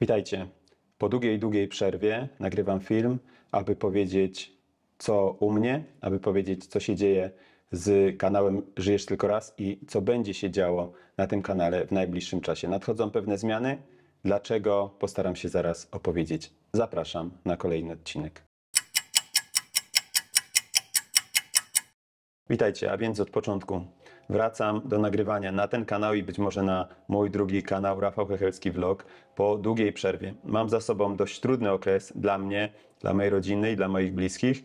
Witajcie. Po długiej, długiej przerwie nagrywam film, aby powiedzieć, co u mnie, aby powiedzieć, co się dzieje z kanałem Żyjesz Tylko Raz i co będzie się działo na tym kanale w najbliższym czasie. Nadchodzą pewne zmiany, dlaczego postaram się zaraz opowiedzieć. Zapraszam na kolejny odcinek. Witajcie, a więc od początku. Wracam do nagrywania na ten kanał i być może na mój drugi kanał Rafał Hechelski Vlog po długiej przerwie. Mam za sobą dość trudny okres dla mnie, dla mojej rodziny i dla moich bliskich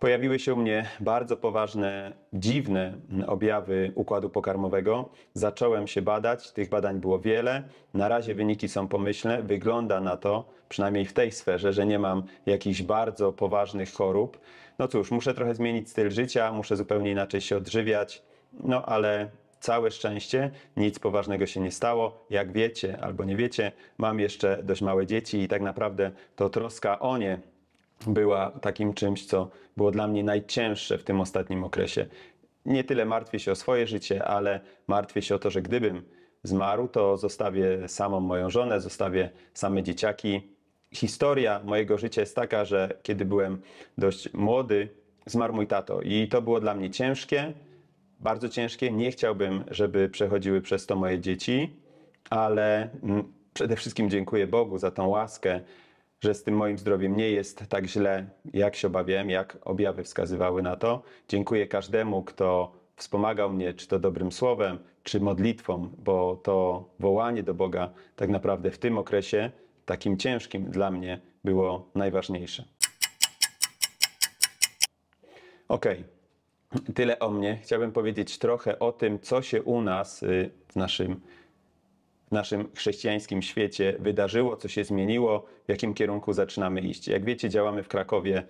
pojawiły się u mnie bardzo poważne, dziwne objawy układu pokarmowego. Zacząłem się badać, tych badań było wiele. Na razie wyniki są pomyślne. Wygląda na to, przynajmniej w tej sferze, że nie mam jakichś bardzo poważnych chorób. No cóż, muszę trochę zmienić styl życia, muszę zupełnie inaczej się odżywiać, no ale całe szczęście, nic poważnego się nie stało. Jak wiecie albo nie wiecie, mam jeszcze dość małe dzieci i tak naprawdę to troska o nie była takim czymś, co było dla mnie najcięższe w tym ostatnim okresie. Nie tyle martwię się o swoje życie, ale martwię się o to, że gdybym zmarł, to zostawię samą moją żonę, zostawię same dzieciaki. Historia mojego życia jest taka, że kiedy byłem dość młody, zmarł mój tato i to było dla mnie ciężkie, bardzo ciężkie. Nie chciałbym, żeby przechodziły przez to moje dzieci, ale mm, przede wszystkim dziękuję Bogu za tą łaskę, że z tym moim zdrowiem nie jest tak źle, jak się obawiałem, jak objawy wskazywały na to. Dziękuję każdemu, kto wspomagał mnie, czy to dobrym słowem, czy modlitwą, bo to wołanie do Boga tak naprawdę w tym okresie, takim ciężkim dla mnie, było najważniejsze. Ok, tyle o mnie. Chciałbym powiedzieć trochę o tym, co się u nas y, w naszym w naszym chrześcijańskim świecie wydarzyło, co się zmieniło, w jakim kierunku zaczynamy iść. Jak wiecie, działamy w Krakowie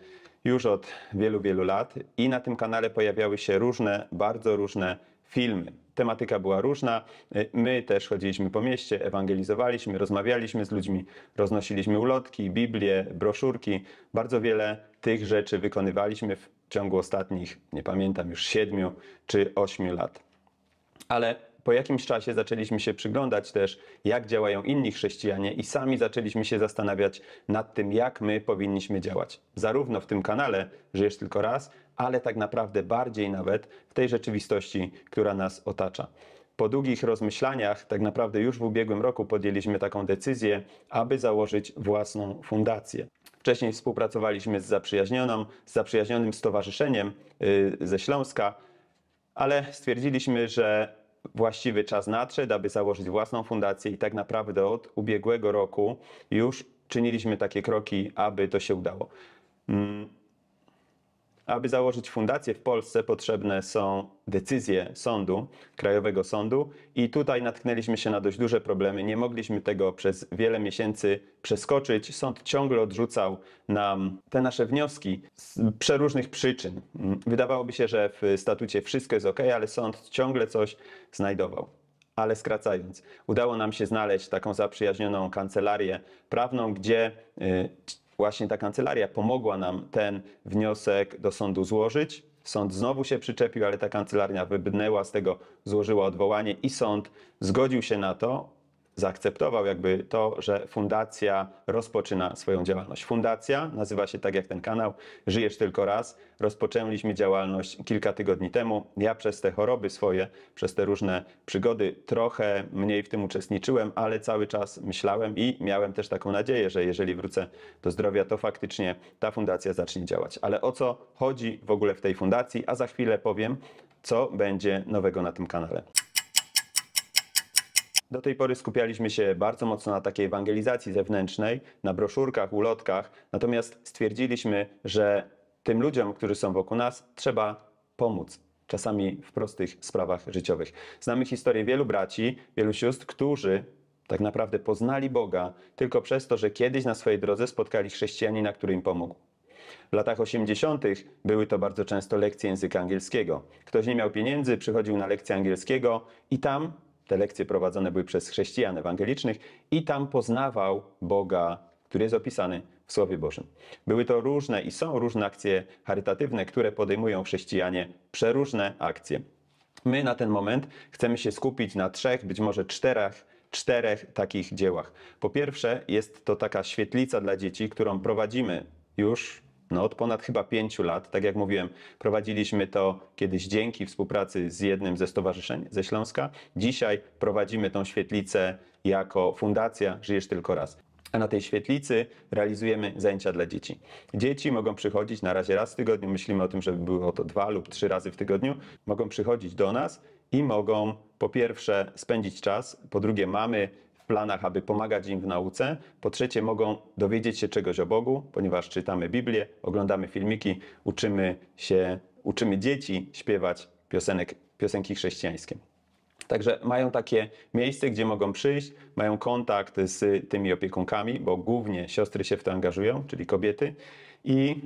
już od wielu, wielu lat i na tym kanale pojawiały się różne, bardzo różne filmy. Tematyka była różna. My też chodziliśmy po mieście, ewangelizowaliśmy, rozmawialiśmy z ludźmi, roznosiliśmy ulotki, Biblię, broszurki. Bardzo wiele tych rzeczy wykonywaliśmy w ciągu ostatnich, nie pamiętam już, siedmiu czy ośmiu lat. Ale po jakimś czasie zaczęliśmy się przyglądać też, jak działają inni chrześcijanie i sami zaczęliśmy się zastanawiać nad tym, jak my powinniśmy działać. Zarówno w tym kanale Żyjesz Tylko Raz, ale tak naprawdę bardziej nawet w tej rzeczywistości, która nas otacza. Po długich rozmyślaniach, tak naprawdę już w ubiegłym roku podjęliśmy taką decyzję, aby założyć własną fundację. Wcześniej współpracowaliśmy z zaprzyjaźnioną, z zaprzyjaźnionym stowarzyszeniem y, ze Śląska, ale stwierdziliśmy, że właściwy czas nadszedł, aby założyć własną fundację i tak naprawdę od ubiegłego roku już czyniliśmy takie kroki, aby to się udało. Mm. Aby założyć fundację w Polsce potrzebne są decyzje sądu, Krajowego Sądu i tutaj natknęliśmy się na dość duże problemy. Nie mogliśmy tego przez wiele miesięcy przeskoczyć. Sąd ciągle odrzucał nam te nasze wnioski z przeróżnych przyczyn. Wydawałoby się, że w statucie wszystko jest ok, ale sąd ciągle coś znajdował. Ale skracając, udało nam się znaleźć taką zaprzyjaźnioną kancelarię prawną, gdzie y, właśnie ta kancelaria pomogła nam ten wniosek do sądu złożyć. Sąd znowu się przyczepił, ale ta kancelaria wybnęła z tego, złożyła odwołanie i sąd zgodził się na to, zaakceptował jakby to, że fundacja rozpoczyna swoją działalność. Fundacja nazywa się tak jak ten kanał, Żyjesz tylko raz. Rozpoczęliśmy działalność kilka tygodni temu. Ja przez te choroby swoje, przez te różne przygody trochę mniej w tym uczestniczyłem, ale cały czas myślałem i miałem też taką nadzieję, że jeżeli wrócę do zdrowia, to faktycznie ta fundacja zacznie działać. Ale o co chodzi w ogóle w tej fundacji, a za chwilę powiem, co będzie nowego na tym kanale. Do tej pory skupialiśmy się bardzo mocno na takiej ewangelizacji zewnętrznej, na broszurkach, ulotkach, natomiast stwierdziliśmy, że tym ludziom, którzy są wokół nas, trzeba pomóc. Czasami w prostych sprawach życiowych. Znamy historię wielu braci, wielu sióstr, którzy tak naprawdę poznali Boga tylko przez to, że kiedyś na swojej drodze spotkali chrześcijanina, który im pomógł. W latach 80. były to bardzo często lekcje języka angielskiego. Ktoś nie miał pieniędzy, przychodził na lekcję angielskiego i tam te lekcje prowadzone były przez chrześcijan ewangelicznych i tam poznawał Boga, który jest opisany w Słowie Bożym. Były to różne i są różne akcje charytatywne, które podejmują chrześcijanie, przeróżne akcje. My na ten moment chcemy się skupić na trzech, być może czterech czterech takich dziełach. Po pierwsze, jest to taka świetlica dla dzieci, którą prowadzimy już no od ponad chyba pięciu lat, tak jak mówiłem, prowadziliśmy to kiedyś dzięki współpracy z jednym ze stowarzyszeń ze Śląska. Dzisiaj prowadzimy tą świetlicę jako fundacja Żyjesz Tylko Raz. A na tej świetlicy realizujemy zajęcia dla dzieci. Dzieci mogą przychodzić na razie raz w tygodniu, myślimy o tym, żeby było to dwa lub trzy razy w tygodniu. Mogą przychodzić do nas i mogą po pierwsze spędzić czas, po drugie mamy planach, aby pomagać im w nauce. Po trzecie, mogą dowiedzieć się czegoś o Bogu, ponieważ czytamy Biblię, oglądamy filmiki, uczymy się, uczymy dzieci śpiewać piosenek, piosenki chrześcijańskie. Także mają takie miejsce, gdzie mogą przyjść, mają kontakt z tymi opiekunkami, bo głównie siostry się w to angażują, czyli kobiety. I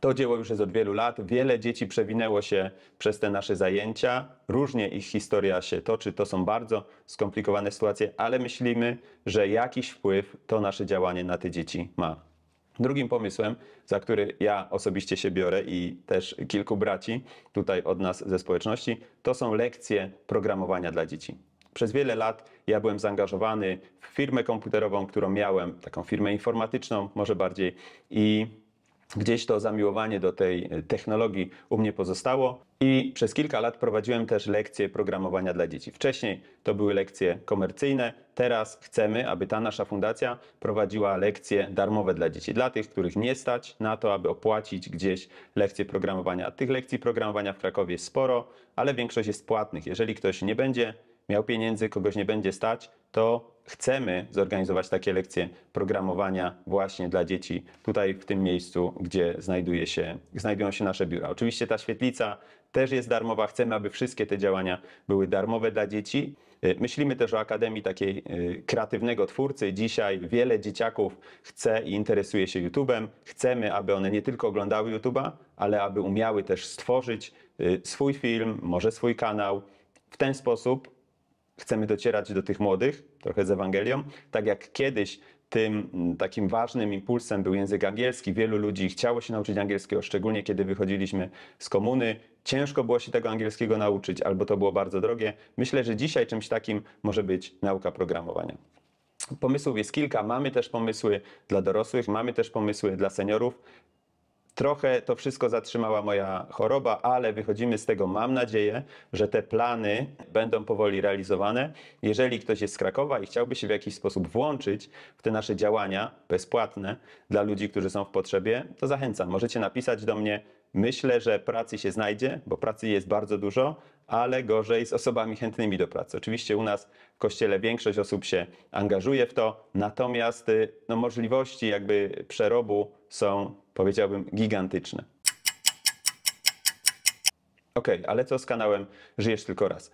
to dzieło już jest od wielu lat. Wiele dzieci przewinęło się przez te nasze zajęcia. Różnie ich historia się toczy. To są bardzo skomplikowane sytuacje, ale myślimy, że jakiś wpływ to nasze działanie na te dzieci ma. Drugim pomysłem, za który ja osobiście się biorę i też kilku braci tutaj od nas ze społeczności, to są lekcje programowania dla dzieci. Przez wiele lat ja byłem zaangażowany w firmę komputerową, którą miałem, taką firmę informatyczną, może bardziej, i Gdzieś to zamiłowanie do tej e, technologii u mnie pozostało i przez kilka lat prowadziłem też lekcje programowania dla dzieci. Wcześniej to były lekcje komercyjne, teraz chcemy, aby ta nasza fundacja prowadziła lekcje darmowe dla dzieci, dla tych, których nie stać na to, aby opłacić gdzieś lekcje programowania. Tych lekcji programowania w Krakowie jest sporo, ale większość jest płatnych. Jeżeli ktoś nie będzie miał pieniędzy, kogoś nie będzie stać, to chcemy zorganizować takie lekcje programowania właśnie dla dzieci tutaj w tym miejscu, gdzie znajduje się, znajdują się nasze biura. Oczywiście ta świetlica też jest darmowa. Chcemy, aby wszystkie te działania były darmowe dla dzieci. Y, myślimy też o Akademii takiej y, kreatywnego twórcy. Dzisiaj wiele dzieciaków chce i interesuje się YouTube'em. Chcemy, aby one nie tylko oglądały YouTube'a, ale aby umiały też stworzyć y, swój film, może swój kanał. W ten sposób chcemy docierać do tych młodych, trochę z Ewangelią. Tak jak kiedyś tym mm, takim ważnym impulsem był język angielski. Wielu ludzi chciało się nauczyć angielskiego, szczególnie kiedy wychodziliśmy z komuny. Ciężko było się tego angielskiego nauczyć, albo to było bardzo drogie. Myślę, że dzisiaj czymś takim może być nauka programowania. Pomysłów jest kilka. Mamy też pomysły dla dorosłych, mamy też pomysły dla seniorów. Trochę to wszystko zatrzymała moja choroba, ale wychodzimy z tego. Mam nadzieję, że te plany będą powoli realizowane. Jeżeli ktoś jest z Krakowa i chciałby się w jakiś sposób włączyć w te nasze działania bezpłatne dla ludzi, którzy są w potrzebie, to zachęcam. Możecie napisać do mnie. Myślę, że pracy się znajdzie, bo pracy jest bardzo dużo, ale gorzej z osobami chętnymi do pracy. Oczywiście u nas w kościele większość osób się angażuje w to, natomiast y, no, możliwości jakby przerobu są powiedziałbym, gigantyczne. Ok, ale co z kanałem Żyjesz Tylko Raz?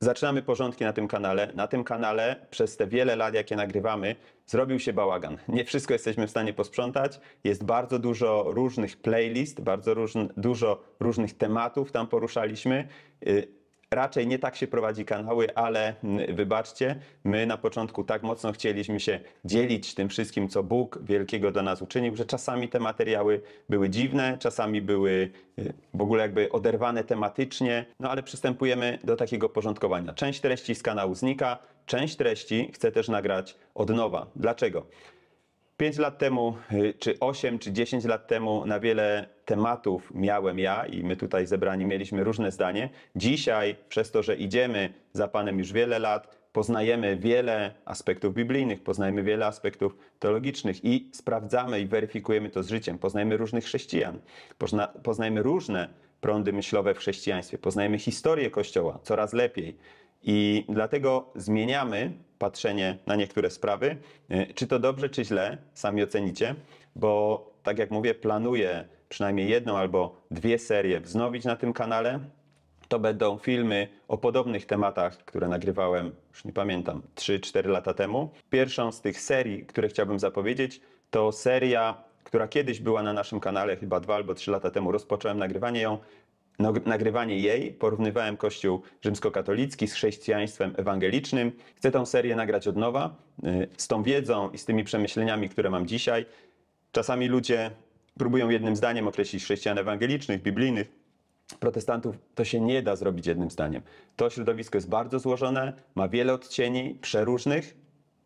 Zaczynamy porządki na tym kanale. Na tym kanale przez te wiele lat, jakie nagrywamy, zrobił się bałagan. Nie wszystko jesteśmy w stanie posprzątać. Jest bardzo dużo różnych playlist, bardzo dużo różnych tematów tam poruszaliśmy. Y, Raczej nie tak się prowadzi kanały, ale mm, wybaczcie, my na początku tak mocno chcieliśmy się dzielić tym wszystkim, co Bóg wielkiego dla nas uczynił, że czasami te materiały były dziwne, czasami były y, w ogóle jakby oderwane tematycznie, no ale przystępujemy do takiego porządkowania. Część treści z kanału znika, część treści chcę też nagrać od nowa. Dlaczego? 5 lat temu, y, czy 8, czy 10 lat temu na wiele tematów miałem ja i my tutaj zebrani mieliśmy różne zdanie. Dzisiaj, przez to, że idziemy za Panem już wiele lat, poznajemy wiele aspektów biblijnych, poznajemy wiele aspektów teologicznych i sprawdzamy i weryfikujemy to z życiem. Poznajemy różnych chrześcijan, pozna, poznajemy różne prądy myślowe w chrześcijaństwie, poznajemy historię Kościoła coraz lepiej i dlatego zmieniamy patrzenie na niektóre sprawy. Y, czy to dobrze, czy źle, sami ocenicie, bo tak jak mówię, planuję przynajmniej jedną albo dwie serie wznowić na tym kanale. To będą filmy o podobnych tematach, które nagrywałem, już nie pamiętam, 3-4 lata temu. Pierwszą z tych serii, które chciałbym zapowiedzieć, to seria która kiedyś była na naszym kanale, chyba dwa albo trzy lata temu rozpocząłem nagrywanie ją nagrywanie jej porównywałem Kościół rzymskokatolicki z chrześcijaństwem ewangelicznym. Chcę tę serię nagrać od nowa, y, z tą wiedzą i z tymi przemyśleniami, które mam dzisiaj. Czasami ludzie próbują jednym zdaniem określić chrześcijan ewangelicznych, biblijnych, protestantów to się nie da zrobić jednym zdaniem. To środowisko jest bardzo złożone, ma wiele odcieni przeróżnych,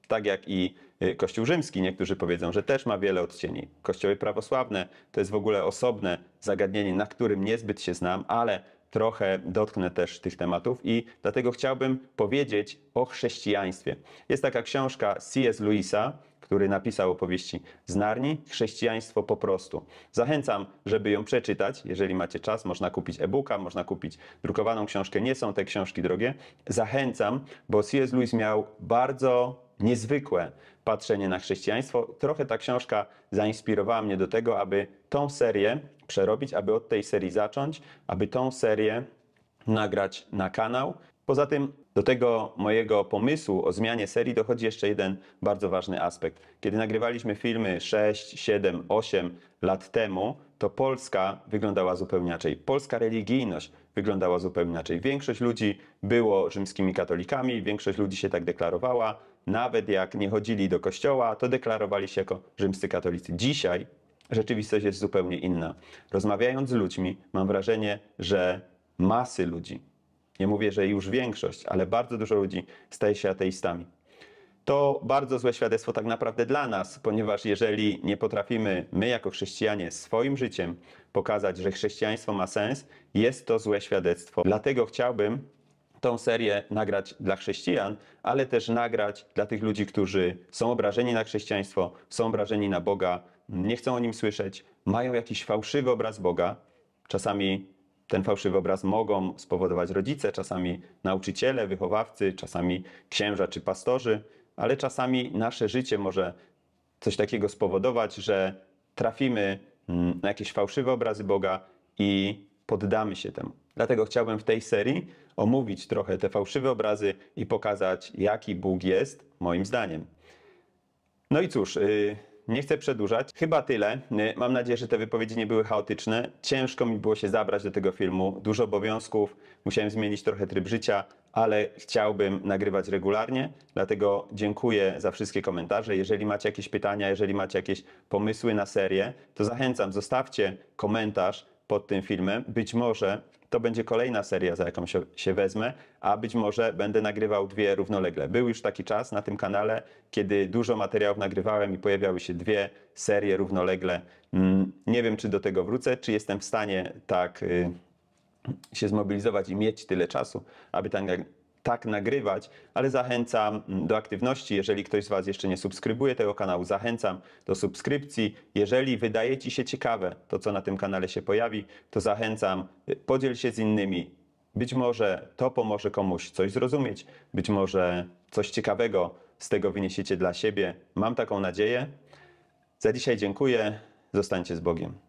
tak jak i Y, Kościół rzymski, niektórzy powiedzą, że też ma wiele odcieni. Kościoły prawosławne to jest w ogóle osobne zagadnienie, na którym niezbyt się znam, ale trochę dotknę też tych tematów i dlatego chciałbym powiedzieć o chrześcijaństwie. Jest taka książka C.S. Lewisa, który napisał opowieści z Narni, Chrześcijaństwo po prostu. Zachęcam, żeby ją przeczytać. Jeżeli macie czas, można kupić e-booka, można kupić drukowaną książkę. Nie są te książki drogie. Zachęcam, bo C.S. Lewis miał bardzo niezwykłe patrzenie na chrześcijaństwo. Trochę ta książka zainspirowała mnie do tego, aby tą serię przerobić, aby od tej serii zacząć, aby tą serię nagrać na kanał. Poza tym do tego mojego pomysłu o zmianie serii dochodzi jeszcze jeden bardzo ważny aspekt. Kiedy nagrywaliśmy filmy 6, 7, 8 lat temu, to Polska wyglądała zupełnie inaczej. Polska religijność wyglądała zupełnie inaczej. Większość ludzi było rzymskimi katolikami, większość ludzi się tak deklarowała, nawet jak nie chodzili do kościoła, to deklarowali się jako rzymscy katolicy. Dzisiaj rzeczywistość jest zupełnie inna. Rozmawiając z ludźmi, mam wrażenie, że masy ludzi, nie mówię, że już większość, ale bardzo dużo ludzi staje się ateistami. To bardzo złe świadectwo tak naprawdę dla nas, ponieważ jeżeli nie potrafimy my jako chrześcijanie swoim życiem pokazać, że chrześcijaństwo ma sens, jest to złe świadectwo. Dlatego chciałbym, tą serię nagrać dla chrześcijan, ale też nagrać dla tych ludzi, którzy są obrażeni na chrześcijaństwo, są obrażeni na Boga, nie chcą o nim słyszeć, mają jakiś fałszywy obraz Boga. Czasami ten fałszywy obraz mogą spowodować rodzice, czasami nauczyciele, wychowawcy, czasami księża czy pastorzy, ale czasami nasze życie może coś takiego spowodować, że trafimy mm, na jakieś fałszywe obrazy Boga i poddamy się temu. Dlatego chciałbym w tej serii omówić trochę te fałszywe obrazy i pokazać, jaki Bóg jest, moim zdaniem. No i cóż, y, nie chcę przedłużać. Chyba tyle. Y, mam nadzieję, że te wypowiedzi nie były chaotyczne. Ciężko mi było się zabrać do tego filmu. Dużo obowiązków, musiałem zmienić trochę tryb życia, ale chciałbym nagrywać regularnie. Dlatego dziękuję za wszystkie komentarze. Jeżeli macie jakieś pytania, jeżeli macie jakieś pomysły na serię, to zachęcam, zostawcie komentarz pod tym filmem. Być może to będzie kolejna seria, za jaką się, się wezmę, a być może będę nagrywał dwie równolegle. Był już taki czas na tym kanale, kiedy dużo materiałów nagrywałem i pojawiały się dwie serie równolegle. Mm, nie wiem, czy do tego wrócę, czy jestem w stanie tak y, się zmobilizować i mieć tyle czasu, aby tak tak nagrywać, ale zachęcam do aktywności. Jeżeli ktoś z Was jeszcze nie subskrybuje tego kanału, zachęcam do subskrypcji. Jeżeli wydaje Ci się ciekawe to, co na tym kanale się pojawi, to zachęcam, podziel się z innymi. Być może to pomoże komuś coś zrozumieć, być może coś ciekawego z tego wyniesiecie dla siebie. Mam taką nadzieję. Za dzisiaj dziękuję. Zostańcie z Bogiem.